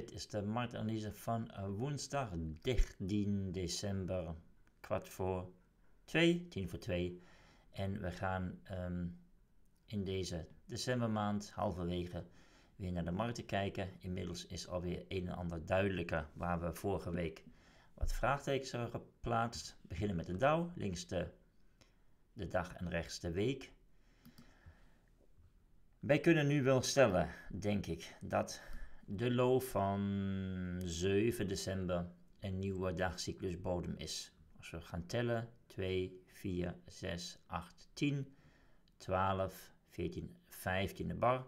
dit is de marktanalyse van eh, woensdag 13 december, kwart voor twee, 10 voor 2. En we gaan ehm, in deze decembermaand halverwege weer naar de markten kijken. Inmiddels is alweer een en ander duidelijker waar we vorige week wat vraagtekens hebben geplaatst. beginnen met de Dow, links de, de dag en rechts de week. Wij kunnen nu wel stellen, denk ik, dat de low van 7 december een nieuwe dagcyclusbodem is. Als we gaan tellen, 2, 4, 6, 8, 10, 12, 14, 15 de bar.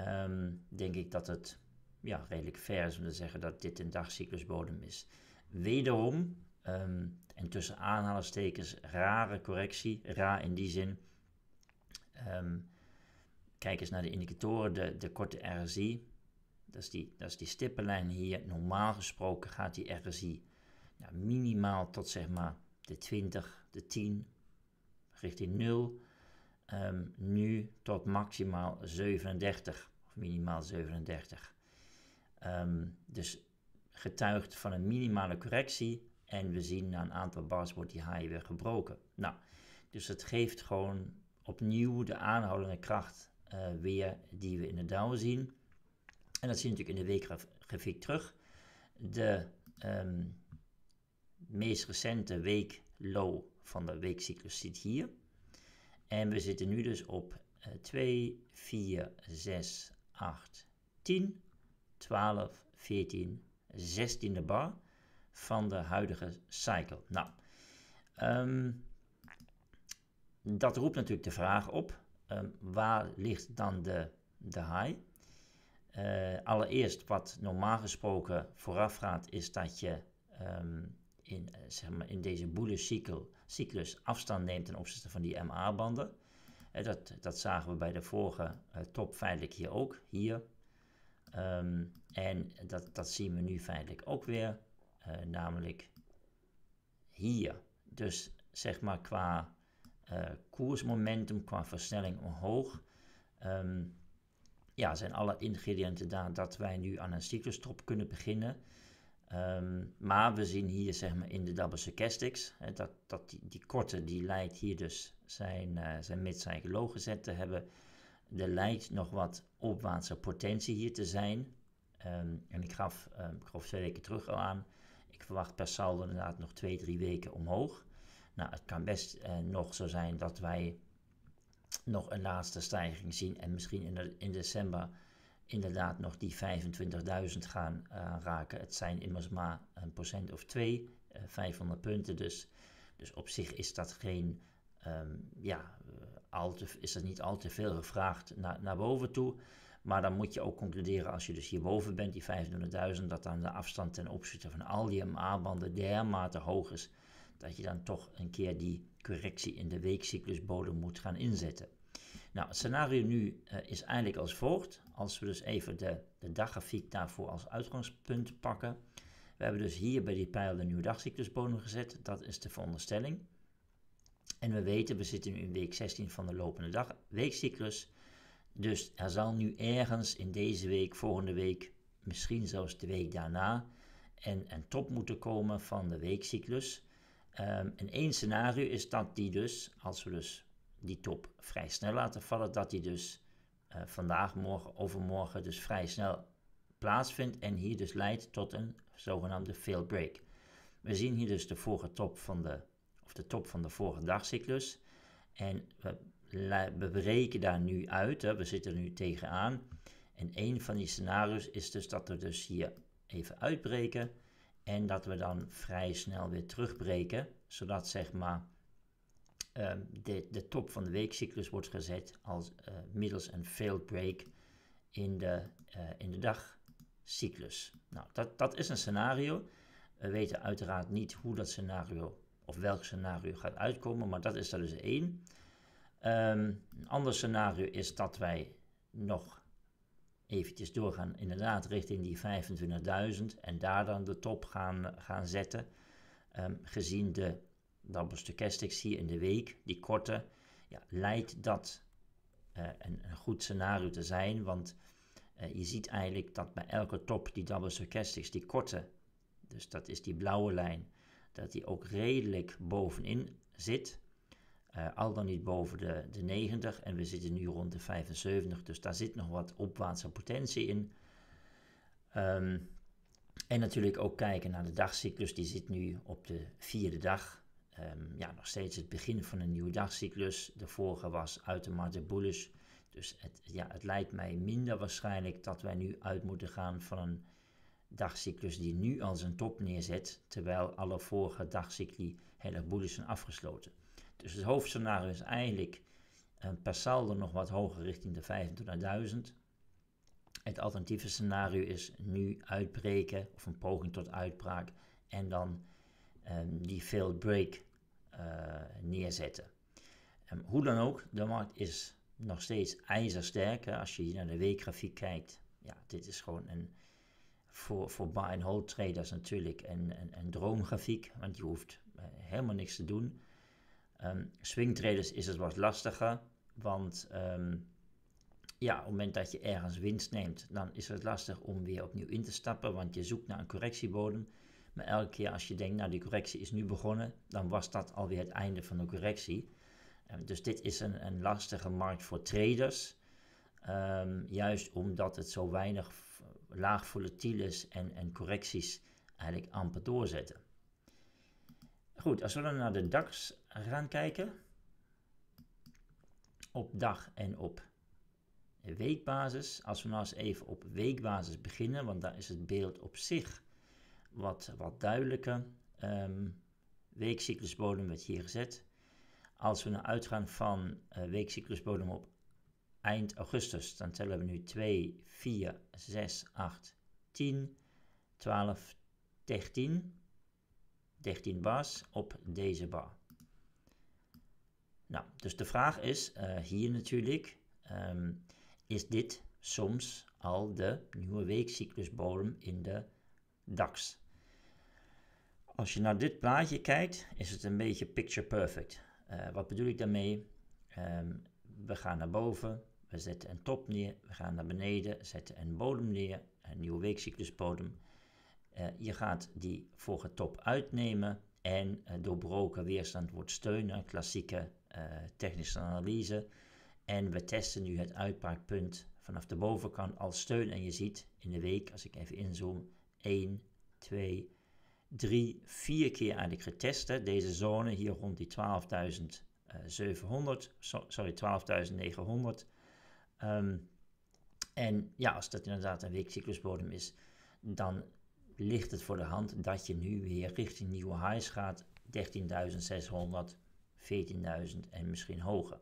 Um, denk ik dat het ja, redelijk ver is om te zeggen dat dit een dagcyclusbodem is. Wederom, um, en tussen aanhalingstekens, rare correctie, raar in die zin. Ehm, kijk eens naar de indicatoren, de, de korte RSI. Dat is die, dat is die stippenlijn hier. Normaal gesproken gaat die RSI nou, minimaal tot zeg maar de 20, de 10, richting 0. Ehm, nu tot maximaal 37, of minimaal 37. Ehm, dus getuigt van een minimale correctie. En we zien na een aantal bars wordt die haai weer gebroken. Nou, dus het geeft gewoon opnieuw de aanhoudende kracht eh, weer die we in de Dow zien en dat zie je natuurlijk in de weekgrafiek terug, de um, meest recente weeklow van de weekcyclus zit hier. En we zitten nu dus op 2, 4, 6, 8, 10, 12, 14, 16e bar van de huidige cycle. Nou, um, dat roept natuurlijk de vraag op, um, waar ligt dan de, de high? Eh, allereerst, wat normaal gesproken voorafgaat, is dat je ehm, in, eh, zeg maar, in deze boelencyclus afstand neemt ten opzichte van die MA-banden. Eh, dat, dat zagen we bij de vorige top feitelijk hier ook, hier. Ehm, en dat, dat zien we nu feitelijk ook weer, namelijk hier. Dus zeg maar qua koersmomentum, qua versnelling omhoog. Um, ja, zijn alle ingrediënten daar dat wij nu aan een cyclustop kunnen beginnen. Ehm, maar we zien hier zeg maar, in de double stochastics dat, dat die, die, korte die leidt hier dus zijn, uh, zijn mid zijn gezet te hebben. Er lijkt nog wat opwaartse potentie hier te zijn. Ehm, en ik gaf, ehm, ik gaf twee weken terug al aan, ik verwacht per saldo inderdaad nog twee, drie weken omhoog. Nou, het kan best eh, nog zo zijn dat wij nog een laatste stijging zien en misschien in, in december inderdaad nog die 25.000 gaan eh, raken. Het zijn immers maar een procent of twee, 500 eh, punten dus. Dus op zich is dat geen, ehm, ja, eh, al te, is er niet al te veel gevraagd naar, naar boven toe. Maar dan moet je ook concluderen, als je dus hierboven bent, die 500.000, dat dan de afstand ten opzichte van al die MA-banden dermate hoog is, dat je dan toch een keer die correctie in de weekcyclusbodem moet gaan inzetten. Nou, het scenario nu eh, is eigenlijk als volgt. Als we dus even de, de daggrafiek daarvoor als uitgangspunt pakken. We hebben dus hier bij die pijl de nieuwe dagcyclusbodem gezet. Dat is de veronderstelling. En we weten, we zitten nu in week 16 van de lopende dag, weekcyclus. Dus er zal nu ergens in deze week, volgende week, misschien zelfs de week daarna, en een top moeten komen van de weekcyclus. Um, en één scenario is dat die dus, als we dus die top vrij snel laten vallen, dat die dus eh, vandaag, morgen, overmorgen dus vrij snel plaatsvindt en hier dus leidt tot een zogenaamde fail break. We zien hier dus de vorige top van de, of de top van de vorige dagcyclus. En we, we berekenen daar nu uit, hè, we zitten nu tegenaan. En één van die scenario's is dus dat we dus hier even uitbreken en dat we dan vrij snel weer terugbreken, zodat zeg maar uh, de, de top van de weekcyclus wordt gezet als eh, middels een failed break in de, eh, in de dagcyclus. Nou, dat, dat is een scenario. We weten uiteraard niet hoe dat scenario of welk scenario gaat uitkomen, maar dat is er dus één. Ehm, een ander scenario is dat wij nog eventjes doorgaan, inderdaad, richting die 25.000 en daar dan de top gaan, gaan zetten. Ehm, gezien de double stochastics hier in de week, die korte, ja, lijkt dat eh, een, een, goed scenario te zijn. Want eh, je ziet eigenlijk dat bij elke top die double stochastics, die korte, dus dat is die blauwe lijn, dat die ook redelijk bovenin zit. Eh, al dan niet boven de, de 90 en we zitten nu rond de 75, dus daar zit nog wat opwaartse potentie in. Ehm, en natuurlijk ook kijken naar de dagcyclus, die zit nu op de vierde dag. Ehm, ja, nog steeds het begin van een nieuwe dagcyclus. De vorige was uitermate bullish. Dus het, ja, het lijkt mij minder waarschijnlijk dat wij nu uit moeten gaan van een dagcyclus die nu al zijn top neerzet, terwijl alle vorige dagcycli heel erg bullish zijn afgesloten. Dus het hoofdscenario is eigenlijk eh, per saldo nog wat hoger richting de 25.000. Het alternatieve scenario is nu uitbreken of een poging tot uitbraak en dan ehm, die failed break eh, neerzetten. Ehm, hoe dan ook, de markt is nog steeds ijzersterk. Als je hier naar de weekgrafiek kijkt, ja, dit is gewoon een, voor, voor buy and hold traders natuurlijk een, een, droomgrafiek, want je hoeft eh, helemaal niks te doen. Ehm, swing traders is het wat lastiger, want ehm, ja, op het moment dat je ergens winst neemt, dan is het lastig om weer opnieuw in te stappen, want je zoekt naar een correctiebodem. Maar elke keer als je denkt, nou die correctie is nu begonnen, dan was dat alweer het einde van de correctie. Ehm, dus dit is een, een lastige markt voor traders. juist omdat het zo weinig laag volatiel is en, en correcties eigenlijk amper doorzetten. Goed, als we dan naar de DAX gaan kijken op dag en op weekbasis. Als we nou eens even op weekbasis beginnen, want daar is het beeld op zich wat, wat duidelijker. Um, weekcyclusbodem werd hier gezet. Als we naar nou uitgaan van uh, weekcyclusbodem op eind augustus, dan tellen we nu 2, 4, 6, 8, 10, 12, 13. 13 bars op deze bar. Nou, dus de vraag is eh, hier natuurlijk, ehm, is dit soms al de nieuwe weekcyclusbodem in de DAX? Als je naar dit plaatje kijkt, is het een beetje picture perfect. Eh, wat bedoel ik daarmee? Ehm, we gaan naar boven, we zetten een top neer, we gaan naar beneden, zetten een bodem neer, een nieuwe weekcyclusbodem. Uh, je gaat die vorige top uitnemen en doorbroken weerstand wordt steunen, klassieke eh, technische analyse. En we testen nu het uitpaakpunt vanaf de bovenkant als steun. En je ziet in de week, als ik even inzoom, 1, 2, 3, 4 keer eigenlijk getest. Hè. Deze zone hier rond die 12.700, eh, sorry 12.900. Ehm, en ja, als dat inderdaad een weekcyclusbodem is, dan ligt het voor de hand dat je nu weer richting nieuwe highs gaat. 13.600, 14.000 en misschien hoger.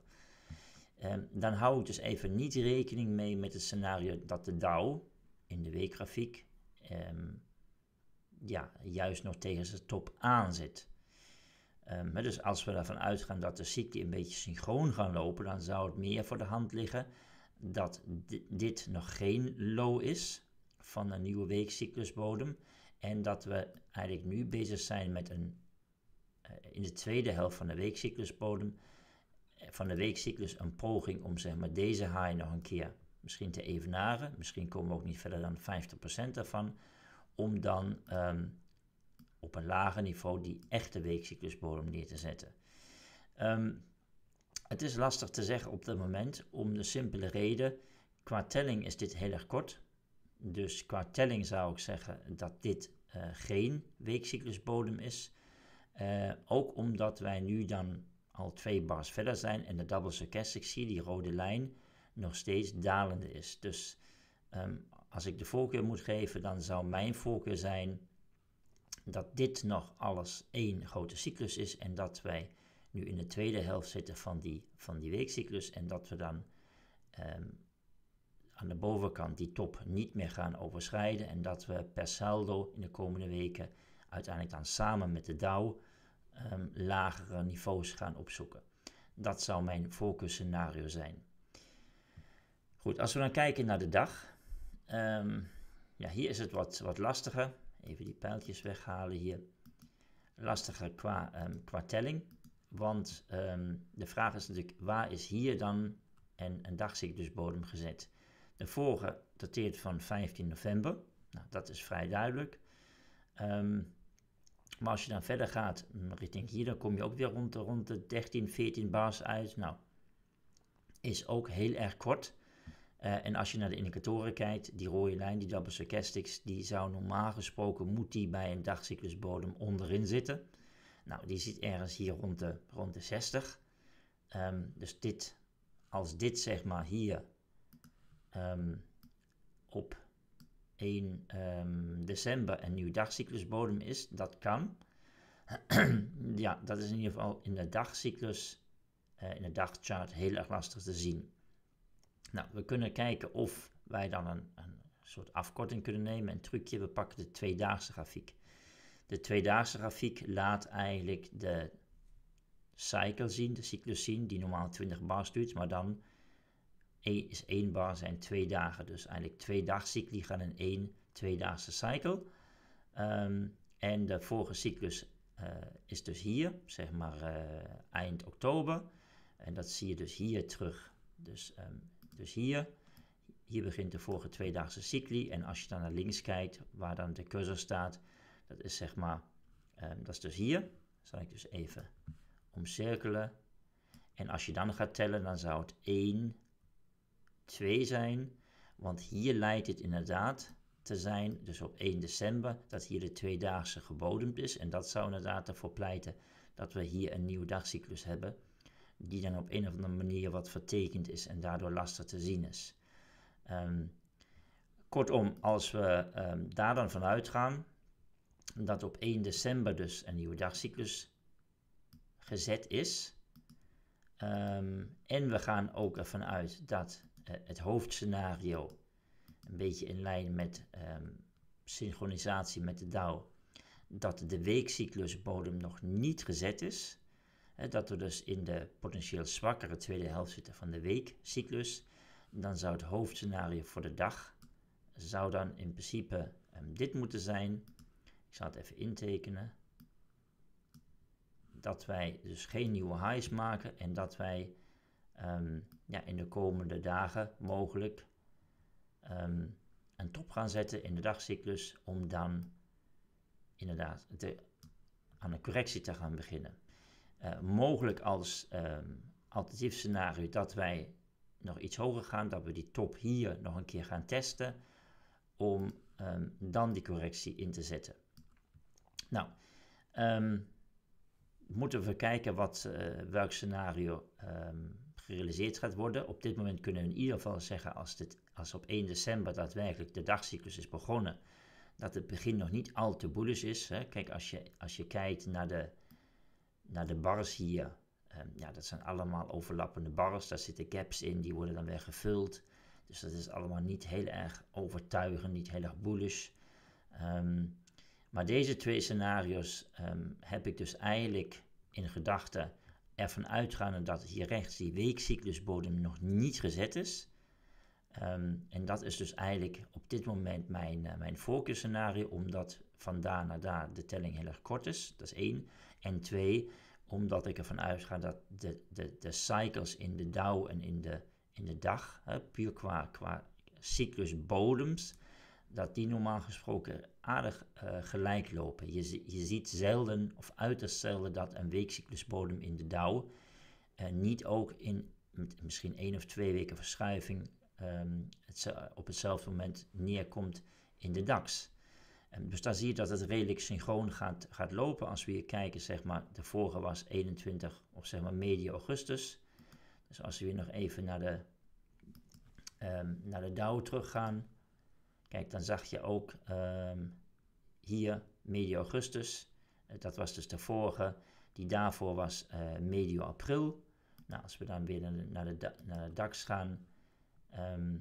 Ehm, dan hou ik dus even niet rekening mee met het scenario dat de Dow in de weekgrafiek ehm, ja, juist nog tegen zijn top aan zit. Ehm, dus als we ervan uitgaan dat de ziekte een beetje synchroon gaan lopen, dan zou het meer voor de hand liggen dat dit nog geen low is van een nieuwe weekcyclusbodem. En dat we eigenlijk nu bezig zijn met een eh, in de tweede helft van de weekcyclusbodem eh, van de weekcyclus een poging om zeg maar, deze high nog een keer misschien te evenaren. Misschien komen we ook niet verder dan 50% daarvan. Om dan ehm, op een lager niveau die echte weekcyclusbodem neer te zetten. Ehm, het is lastig te zeggen op dit moment om de simpele reden. Qua telling is dit heel erg kort. Dus qua telling zou ik zeggen dat dit eh, geen weekcyclusbodem is. Eh, ook omdat wij nu dan al twee bars verder zijn en de double Ik zie die rode lijn nog steeds dalende is. Dus ehm, als ik de voorkeur moet geven, dan zou mijn voorkeur zijn dat dit nog alles één grote cyclus is en dat wij nu in de tweede helft zitten van die, van die weekcyclus en dat we dan ehm, aan de bovenkant die top niet meer gaan overschrijden en dat we per saldo in de komende weken uiteindelijk dan samen met de Dow Ehm, lagere niveaus gaan opzoeken. Dat zou mijn voorkeursscenario zijn. Goed, als we dan kijken naar de dag. Ehm, ja, hier is het wat, wat lastiger. Even die pijltjes weghalen hier. Lastiger qua, um, telling. Want de vraag is natuurlijk, waar is hier dan en een dagzicht dus bodem gezet? De vorige dateert van 15 november. Nou, dat is vrij duidelijk. Maar als je dan verder gaat richting mm, hier, dan kom je ook weer rond de, rond de 13, 14 bars uit. Nou, is ook heel erg kort. Eh, en als je naar de indicatoren kijkt, die rode lijn, die double stochastics, die zou normaal gesproken, moet die bij een dagcyclusbodem onderin zitten. Nou, die zit ergens hier rond de, rond de 60. Ehm, dus dit, als dit zeg maar hier ehm, op 1 um, ehm, december een nieuwe dagcyclusbodem is, dat kan. ja, dat is in ieder geval in de dagcyclus, eh, in de dagchart heel erg lastig te zien. Nou, we kunnen kijken of wij dan een, een soort afkorting kunnen nemen. Een trucje, we pakken de tweedaagse grafiek. De tweedaagse grafiek laat eigenlijk de cycle zien, de cyclus zien, die normaal 20 bar stuurt maar dan Eén is één bar zijn twee dagen. Dus eigenlijk twee dagcycli gaan in één tweedaagse cycle. Ehm, en de vorige cyclus eh, is dus hier, zeg maar eh, eind oktober. En dat zie je dus hier terug. Dus, ehm, dus hier, hier begint de vorige tweedaagse cycli. En als je dan naar links kijkt, waar dan de cursor staat, dat is zeg maar, ehm, dat is dus hier. Zal ik dus even omcirkelen. En als je dan gaat tellen, dan zou het 1, 2 zijn, want hier leidt het inderdaad te zijn, dus op 1 december, dat hier de tweedaagse gebodemd is. En dat zou inderdaad ervoor pleiten dat we hier een nieuwe dagcyclus hebben, die dan op een of andere manier wat vertekend is en daardoor lastig te zien is. Ehm, kortom, als we ehm, daar dan vanuit gaan dat op 1 december dus een nieuwe dagcyclus gezet is. Ehm, en we gaan ook ervan uit dat eh, het hoofdscenario een beetje in lijn met ehm, synchronisatie met de DAO, dat de weekcyclusbodem nog niet gezet is. Hè, dat we dus in de potentieel zwakkere tweede helft zitten van de weekcyclus. Dan zou het hoofdscenario voor de dag zou dan in principe ehm, dit moeten zijn. Ik zal het even intekenen. Dat wij dus geen nieuwe highs maken en dat wij um, ja, in de komende dagen mogelijk ehm, een top gaan zetten in de dagcyclus om dan inderdaad aan een correctie te gaan beginnen. Eh, mogelijk als ehm, alternatief scenario dat wij nog iets hoger gaan, dat we die top hier nog een keer gaan testen om ehm, dan die correctie in te zetten. Nou, moeten we kijken wat, eh, welk scenario gerealiseerd gaat worden. Op dit moment kunnen we in ieder geval zeggen als, als op 1 december daadwerkelijk de dagcyclus is begonnen, dat het begin nog niet al te bullish is. Hè. Kijk, als je, als je kijkt naar de, naar de bars hier, ehm, ja, dat zijn allemaal overlappende bars, daar zitten gaps in, die worden dan weer gevuld. Dus dat is allemaal niet heel erg overtuigend, niet heel erg bullish. Ehm, maar deze twee scenario's ehm, heb ik dus eigenlijk in gedachten ervan uitgaande dat hier rechts die weekcyclusbodem nog niet gezet is. Ehm, en dat is dus eigenlijk op dit moment mijn, eh, mijn voorkeurscenario, omdat van daar naar daar de telling heel erg kort is. Dat is één. En twee, omdat ik ervan uitga dat de, de, de cycles in de Dow en in de, in de dag, hè, puur qua, qua cyclusbodems, dat die normaal gesproken aardig eh, gelijk lopen. Je, je ziet zelden of uiterst zelden dat een weekcyclusbodem in de douw uh, niet ook in misschien één of twee weken verschuiving ehm, het, op hetzelfde moment neerkomt in de DAX. dus daar zie je dat het redelijk synchroon gaat, gaat lopen. Als we hier kijken, zeg maar, de vorige was 21 of zeg maar medio augustus. Dus als we hier nog even naar de, um, naar de Dow teruggaan, Kijk, dan zag je ook ehm, hier medio augustus. Eh, dat was dus de vorige. Die daarvoor was eh, medio april. Nou, als we dan weer naar de, naar de, DAX gaan. Ehm,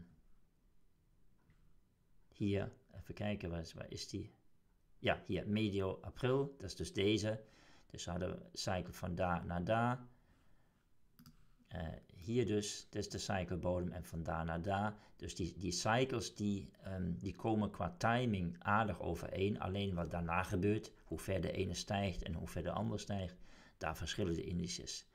hier, even kijken, waar is, die? Ja, hier, medio april. Dat is dus deze. Dus we hadden cycle van daar naar daar. Eh, hier dus, dit is de cyclebodem en van daar naar daar. Dus die, die cycles die, ehm, die komen qua timing aardig overeen. Alleen wat daarna gebeurt, hoe ver de ene stijgt en hoe ver de ander stijgt, daar verschillen de indices.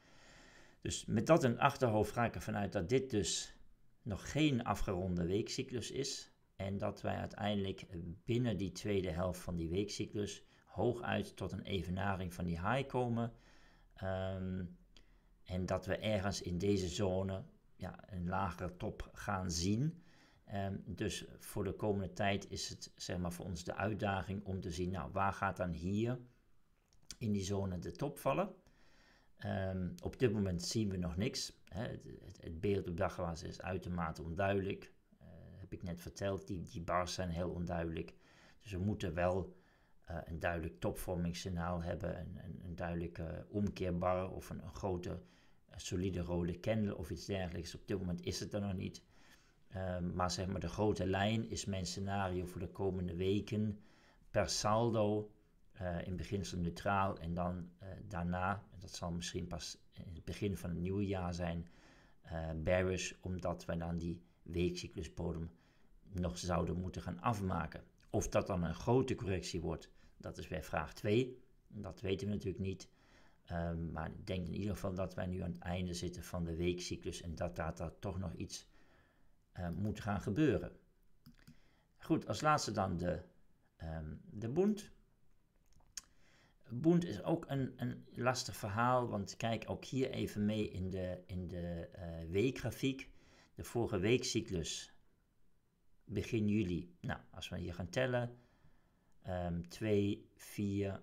Dus met dat in achterhoofd ga ik ervan uit dat dit dus nog geen afgeronde weekcyclus is. En dat wij uiteindelijk binnen die tweede helft van die weekcyclus hooguit tot een evenaring van die high komen. Um, en dat we ergens in deze zone ja, een lagere top gaan zien. Ehm, dus voor de komende tijd is het zeg maar, voor ons de uitdaging om te zien, nou, waar gaat dan hier in die zone de top vallen? Ehm, op dit moment zien we nog niks. Hè. Het, het, beeld op dagglas is uitermate onduidelijk. Eh, heb ik net verteld, die, die bars zijn heel onduidelijk. Dus we moeten wel eh, een duidelijk topvormingssignaal hebben, een, een, een duidelijke omkeerbar of een, grote eh, solide rode candle of iets dergelijks. Op dit moment is het er nog niet. Ehm, maar zeg maar, de grote lijn is mijn scenario voor de komende weken per saldo uh, in beginsel neutraal en dan daarna, en dat zal misschien pas in het begin van het nieuwe jaar zijn, bearish, omdat wij dan die weekcyclusbodem nog zouden moeten gaan afmaken. Of dat dan een grote correctie wordt, dat is bij vraag 2. Dat weten we natuurlijk niet. Ehm, maar ik denk in ieder geval dat wij nu aan het einde zitten van de weekcyclus en dat daar, toch nog iets eh, moet gaan gebeuren. Goed, als laatste dan de, um, de is ook een, een lastig verhaal, want kijk ook hier even mee in de, in de eh, weekgrafiek. De vorige weekcyclus begin juli. Nou, als we hier gaan tellen, um, 2, 4,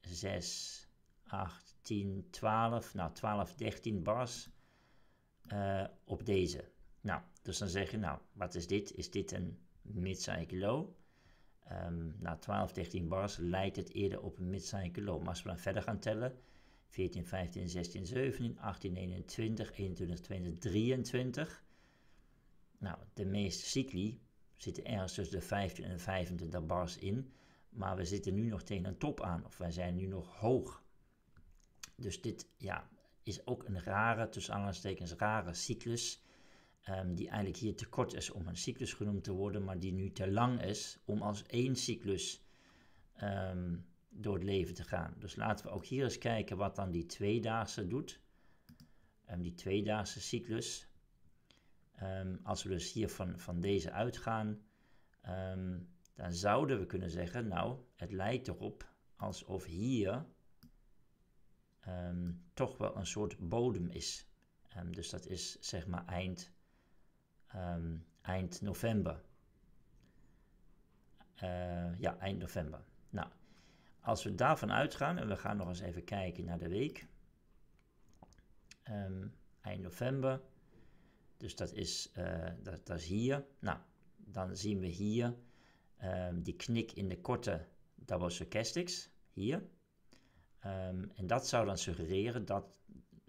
6, 8, 10, 12, nou 12, 13 bars uh, op deze. Nou, dus dan zeg je, nou, wat is dit? Is dit een mid-cycle low? na 12, 13 bars leidt het eerder op een mid-cycle low. Maar als we dan verder gaan tellen, 14, 15, 16, 17, 18, 21, 21, 22, 23. Nou, de meeste cycli zitten ergens tussen de 15 en 25 bars in. Maar we zitten nu nog tegen een top aan, of wij zijn nu nog hoog. Dus dit ja, is ook een rare, tussen aanhalingstekens, rare cyclus. Ehm, die eigenlijk hier te kort is om een cyclus genoemd te worden, maar die nu te lang is om als één cyclus ehm, door het leven te gaan. Dus laten we ook hier eens kijken wat dan die tweedaagse doet. Um, die tweedaagse cyclus. Ehm, als we dus hier van, van deze uitgaan, ehm, dan zouden we kunnen zeggen, nou, het lijkt erop alsof hier ehm, toch wel een soort bodem is. dus dat is zeg maar eind, eind november. Eh, ja, eind november. Nou, als we daarvan uitgaan, en we gaan nog eens even kijken naar de week. eind november dus dat is, eh, dat, dat, is hier. Nou, dan zien we hier ehm, die knik in de korte double stochastics. Hier. Ehm, en dat zou dan suggereren dat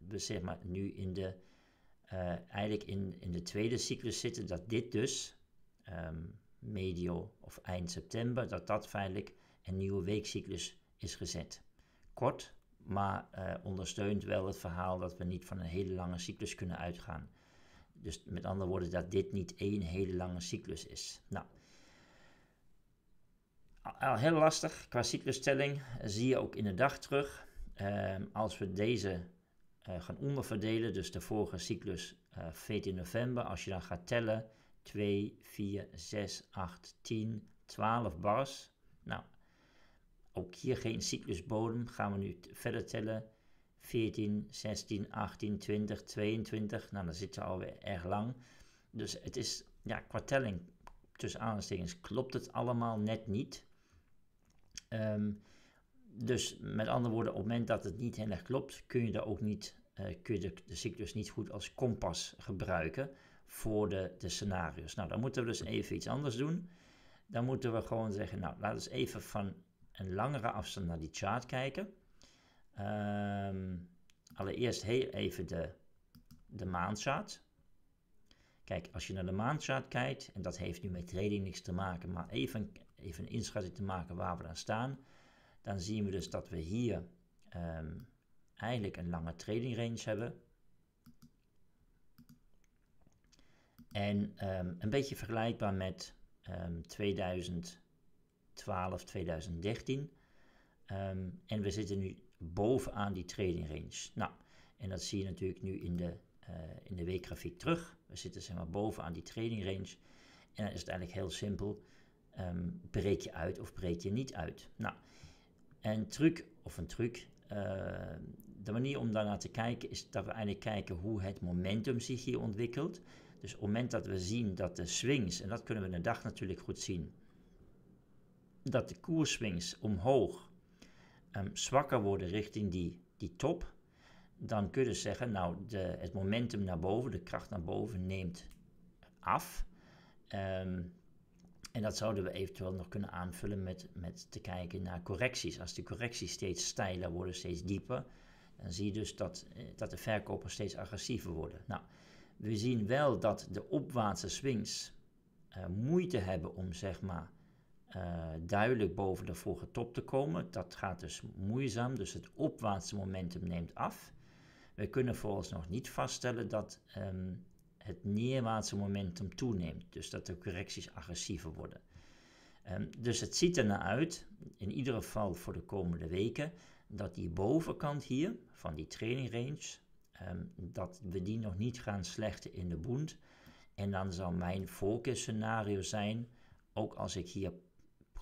we zeg maar nu in de, eh, eigenlijk in, in de tweede cyclus zitten. Dat dit dus ehm, medio of eind september, dat dat feitelijk een nieuwe weekcyclus is gezet. Kort, maar eh, ondersteunt wel het verhaal dat we niet van een hele lange cyclus kunnen uitgaan. Dus met andere woorden, dat dit niet één hele lange cyclus is. Nou, al heel lastig qua cyclusstelling, eh, zie je ook in de dag terug. Ehm, als we deze uh, gaan onderverdelen, dus de vorige cyclus uh, eh, 14 november, als je dan gaat tellen 2, 4, 6, 8, 10, 12 bars. Nou, ook hier geen cyclusbodem. Gaan we nu verder tellen. 14, 16, 18, 20, 22. Nou, dan zit je alweer erg lang. Dus het is, ja, qua telling tussen aanstekens klopt het allemaal net niet. Ehm, dus met andere woorden, op het moment dat het niet heel erg klopt, kun je, daar ook niet, eh, kun je de, de cyclus niet goed als kompas gebruiken voor de, de scenario's. Nou, dan moeten we dus even iets anders doen. Dan moeten we gewoon zeggen, nou, laten we eens even van een langere afstand naar die chart kijken. Ehm, allereerst heel even de, de maandzaad. Kijk, als je naar de maandzaad kijkt, en dat heeft nu met trading niks te maken, maar even, even een inschatting te maken waar we aan staan, dan zien we dus dat we hier ehm, eigenlijk een lange trading range hebben. En ehm, een beetje vergelijkbaar met um, 2012, 2013. en we zitten nu bovenaan die trading range. Nou, en dat zie je natuurlijk nu in de, eh, in de weekgrafiek terug. We zitten zeg maar bovenaan die trading range. En dan is het eigenlijk heel simpel. Um, breek je uit of breek je niet uit? Nou, een truc of een truc. Eh, de manier om daarnaar te kijken is dat we eigenlijk kijken hoe het momentum zich hier ontwikkelt. Dus op het moment dat we zien dat de swings, en dat kunnen we een de dag natuurlijk goed zien, dat de koerswings omhoog Ehm, zwakker worden richting die, die top, dan kun je dus zeggen, nou, de, het momentum naar boven, de kracht naar boven neemt af. Ehm, en dat zouden we eventueel nog kunnen aanvullen met, met te kijken naar correcties. Als de correcties steeds steiler worden, steeds dieper, dan zie je dus dat, eh, dat de verkopers steeds agressiever worden. Nou, we zien wel dat de opwaartse swings eh, moeite hebben om zeg maar eh, duidelijk boven de vorige top te komen. Dat gaat dus moeizaam, dus het opwaartse momentum neemt af. We kunnen nog niet vaststellen dat ehm, het neerwaartse momentum toeneemt, dus dat de correcties agressiever worden. Ehm, dus het ziet er naar uit, in ieder geval voor de komende weken, dat die bovenkant hier van die training range, ehm, dat we die nog niet gaan slechten in de boend. En dan zou mijn focus scenario zijn, ook als ik hier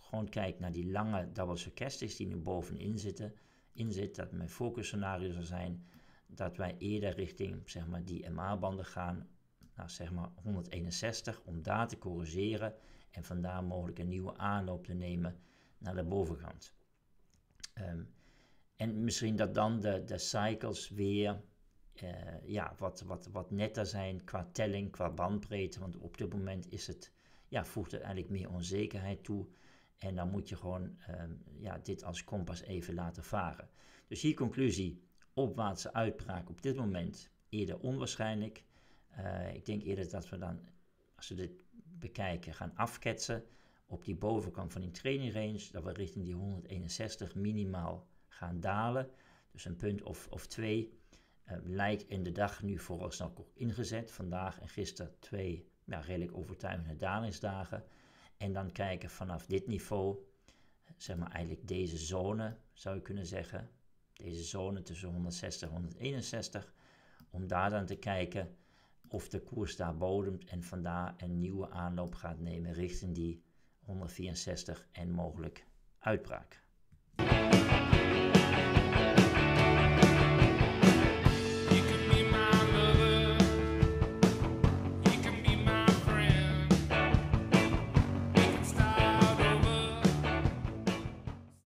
gewoon kijk naar die lange double stochastics die nu bovenin zitten, in zit, dat mijn focusscenario zou zijn dat wij eerder richting zeg maar, die MA-banden gaan, nou, zeg maar 161, om daar te corrigeren en vandaar mogelijk een nieuwe aanloop te nemen naar de bovenkant. Ehm, en misschien dat dan de, de cycles weer eh, ja, wat, wat, wat netter zijn qua telling, qua bandbreedte. Want op dit moment is het, ja, voegt er eigenlijk meer onzekerheid toe en dan moet je gewoon ehm, ja, dit als kompas even laten varen. Dus hier conclusie, opwaartse uitbraak op dit moment eerder onwaarschijnlijk. Eh, ik denk eerder dat we dan, als we dit bekijken, gaan afketsen op die bovenkant van die training range. Dat we richting die 161 minimaal gaan dalen. Dus een punt of, of twee. Eh, lijkt in de dag nu vooralsnog ingezet. Vandaag en gisteren twee ja, redelijk overtuigende dalingsdagen. En dan kijken vanaf dit niveau, zeg maar eigenlijk deze zone zou je kunnen zeggen, deze zone tussen 160 en 161, om daar dan te kijken of de koers daar bodemt en vandaar een nieuwe aanloop gaat nemen richting die 164 en mogelijk uitbraak.